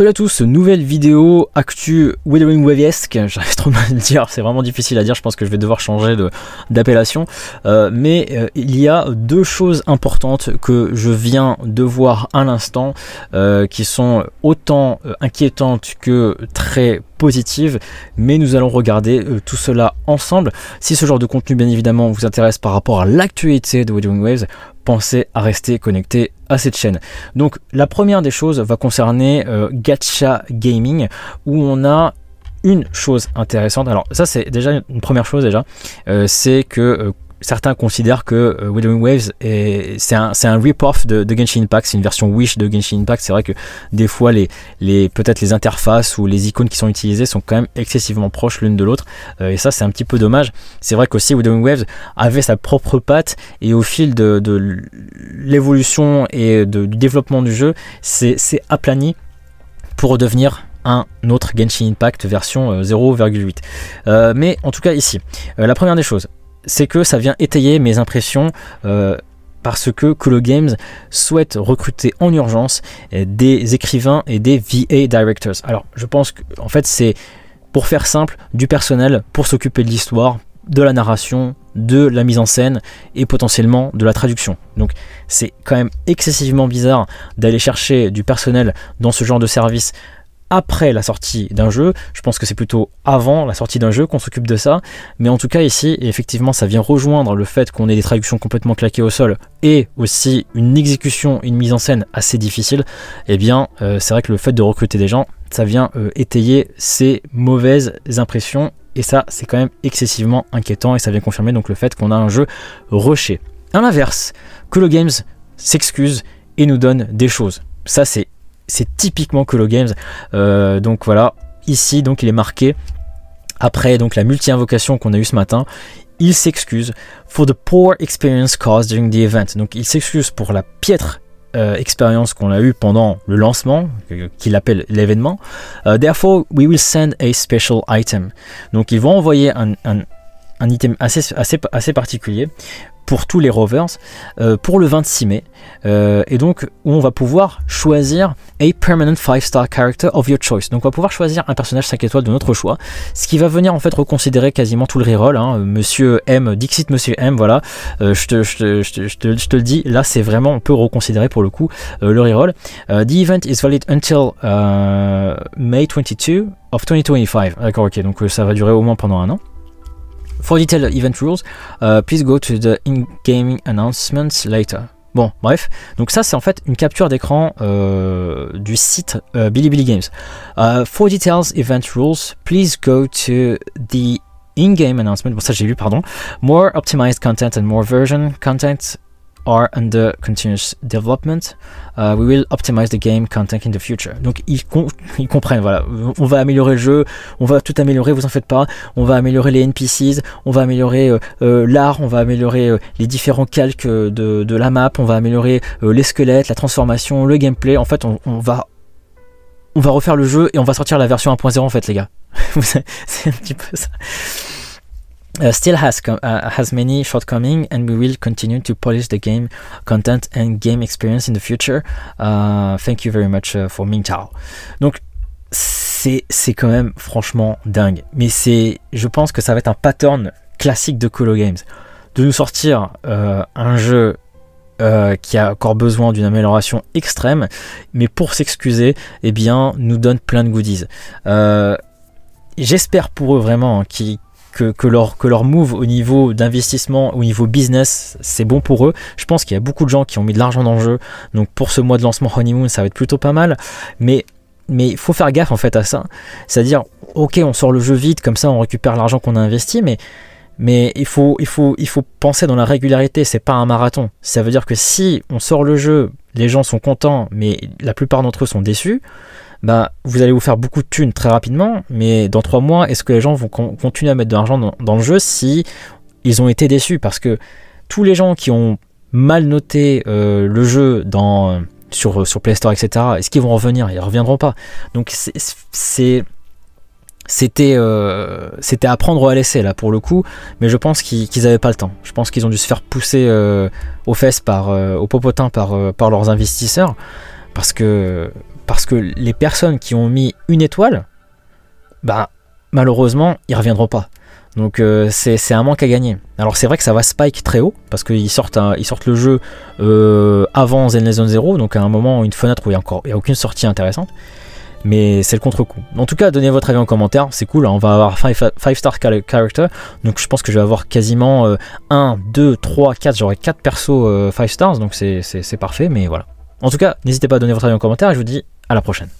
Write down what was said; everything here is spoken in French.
Salut à tous, nouvelle vidéo actu Withering Waviesque, j'arrive trop mal à le dire, c'est vraiment difficile à dire, je pense que je vais devoir changer d'appellation, de, euh, mais euh, il y a deux choses importantes que je viens de voir à l'instant, euh, qui sont autant euh, inquiétantes que très positives, mais nous allons regarder tout cela ensemble. Si ce genre de contenu, bien évidemment, vous intéresse par rapport à l'actualité de Withering Waves, à rester connecté à cette chaîne. Donc la première des choses va concerner euh, Gacha Gaming où on a une chose intéressante. Alors ça c'est déjà une première chose déjà, euh, c'est que euh, certains considèrent que euh, Withering Waves c'est un, un rip-off de, Genshin Impact, c'est une version Wish de Genshin Impact. C'est vrai que des fois, les, les, peut-être les interfaces ou les icônes qui sont utilisées sont quand même excessivement proches l'une de l'autre. Euh, et ça, c'est un petit peu dommage. C'est vrai qu'aussi Withering Waves avait sa propre patte et au fil de, l'évolution et du développement du jeu, c'est aplani pour devenir un autre Genshin Impact version 0,8. Euh, mais en tout cas ici, la première des choses, c'est que ça vient étayer mes impressions euh, parce que Colo Games souhaite recruter en urgence euh, des écrivains et des VA directors. Alors je pense qu'en fait c'est pour faire simple du personnel pour s'occuper de l'histoire, de la narration, de la mise en scène et potentiellement de la traduction. Donc c'est quand même excessivement bizarre d'aller chercher du personnel dans ce genre de service après la sortie d'un jeu. Je pense que c'est plutôt avant la sortie d'un jeu qu'on s'occupe de ça. Mais en tout cas, ici, effectivement, ça vient rejoindre le fait qu'on ait des traductions complètement claquées au sol et aussi une exécution, une mise en scène assez difficile. et eh bien, euh, c'est vrai que le fait de recruter des gens, ça vient euh, étayer ces mauvaises impressions. Et ça, c'est quand même excessivement inquiétant et ça vient confirmer donc le fait qu'on a un jeu rushé. A l'inverse, Colo Games s'excuse et nous donne des choses. Ça, c'est c'est typiquement Colo Games. Euh, donc voilà, ici donc il est marqué après donc la multi-invocation qu'on a eue ce matin, il s'excuse for the poor experience caused during the event. Donc il s'excuse pour la piètre euh, expérience qu'on a eue pendant le lancement, qu'il appelle l'événement. Euh, therefore, we will send a special item. Donc ils vont envoyer un, un, un item assez, assez, assez particulier pour tous les rovers euh, pour le 26 mai. Euh, et donc, où on va pouvoir choisir a permanent 5-star character of your choice. Donc, on va pouvoir choisir un personnage 5 étoiles de notre choix, ce qui va venir en fait reconsidérer quasiment tout le reroll. Hein. Monsieur M, Dixit Monsieur M, voilà, euh, je, te, je, te, le dis, là c'est vraiment, on peut reconsidérer pour le coup le reroll. the event is valid until May 22 of 2025. D'accord, ok, donc ça va durer au moins pendant un an. For detailed event rules, euh, please go to the in-game announcements later. Bon, bref. Donc ça, c'est en fait une capture d'écran euh, du site euh, Bilibili Games. Euh, for details event rules, please go to the in-game announcement. Bon, ça j'ai lu, pardon. More optimized content and more version content are under continuous development. Euh, we will optimize the game content in the future. Donc ils, comprennent, voilà. On va améliorer le jeu, on va tout améliorer, vous en faites pas. On va améliorer les NPCs, on va améliorer euh, euh, l'art, on va améliorer les différents calques de, la map, on va améliorer les squelettes, la transformation, le gameplay. En fait, on, on va on va refaire le jeu et on va sortir la version 1.0 en fait les gars. c'est un petit peu ça. Uh, still has uh, has many shortcomings, and we will continue to polish the game content and game experience in the future. Uh, thank you very much for Ming Donc c'est quand même franchement dingue, mais c'est je pense que ça va être un pattern classique de Colo Games de nous sortir euh, un jeu euh, qui a encore besoin d'une amélioration extrême, mais pour s'excuser, eh bien, nous donne plein de goodies. Euh, j'espère pour eux vraiment hein, qu'ils que, leur, que move au niveau d'investissement, au niveau business, c'est bon pour eux. Je pense qu'il y a beaucoup de gens qui ont mis de l'argent dans le jeu. Donc pour ce mois de lancement Honeymoon, ça va être plutôt pas mal. Mais mais il faut faire gaffe en fait à ça. C'est-à-dire, ok, on sort le jeu vite, comme ça on récupère l'argent qu'on a investi, mais, mais il, faut, il, faut, il faut penser dans la régularité, c'est pas un marathon. Ça veut dire que si on sort le jeu, les gens sont contents, mais la plupart d'entre eux sont déçus, ben, vous allez vous faire beaucoup de thunes très rapidement, mais dans trois mois, est-ce que les gens vont continuer à mettre de l'argent dans, le jeu si ils ont été déçus Parce que tous les gens qui ont mal noté euh, le jeu dans, sur, sur Play Store, etc., est-ce qu'ils vont revenir Ils ne reviendront pas. Donc c'est c'était euh, c'était à prendre à laisser là pour le coup mais je pense qu'ils n'avaient pas le temps je pense qu'ils ont dû se faire pousser euh, aux fesses par aux popotins par par leurs investisseurs parce que parce que les personnes qui ont mis une étoile, bah malheureusement, ils reviendront pas. Donc euh, c'est un manque à gagner. Alors c'est vrai que ça va spike très haut, parce qu'ils sortent, ils sortent le jeu euh, avant Zen Zone 0, donc à un moment, une fenêtre où il n'y a, encore, a aucune sortie intéressante. Mais c'est le contre-coup. En tout cas, donnez votre avis en commentaire, c'est cool, hein, on va avoir 5 star character, donc je pense que je vais avoir quasiment 1, 2, 3, 4, j'aurai 4 persos 5 euh, stars, donc c'est parfait, mais voilà. En tout cas, n'hésitez pas à donner votre avis en commentaire, et je vous dis à la prochaine.